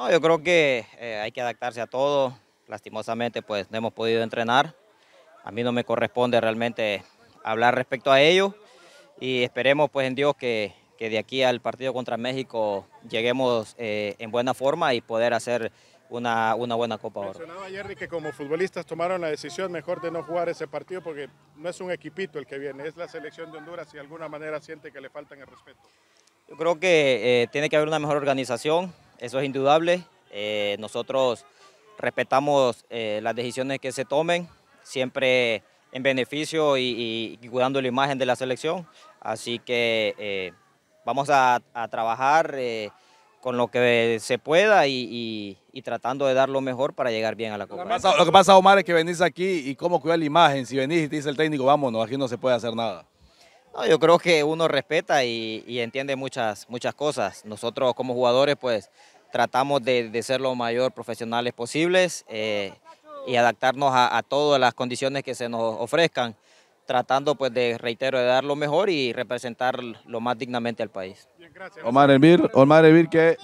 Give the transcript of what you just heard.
No, yo creo que eh, hay que adaptarse a todo. Lastimosamente, pues no hemos podido entrenar. A mí no me corresponde realmente hablar respecto a ello. Y esperemos, pues en Dios, que, que de aquí al partido contra México lleguemos eh, en buena forma y poder hacer una, una, buena Copa Oro. Mencionaba ayer que como futbolistas tomaron la decisión mejor de no jugar ese partido porque no es un equipito el que viene, es la selección de Honduras y de alguna manera siente que le faltan el respeto. Yo creo que eh, tiene que haber una mejor organización, eso es indudable. Eh, nosotros respetamos eh, las decisiones que se tomen, siempre en beneficio y, cuidando la imagen de la selección. Así que eh, vamos a, trabajar con lo que se pueda y, tratando de dar lo mejor para llegar bien a la Copa. Lo que, pasa, Omar, es que venís aquí y cómo cuidar la imagen. Si venís y te dice el técnico, vámonos, aquí no se puede hacer nada. yo creo que uno respeta y, entiende muchas, muchas cosas. Nosotros como jugadores, pues tratamos de, ser lo mayor profesionales posibles eh, y adaptarnos a, todas las condiciones que se nos ofrezcan, tratando pues de, reitero, de dar lo mejor y representar lo más dignamente al país. Omar Omar que...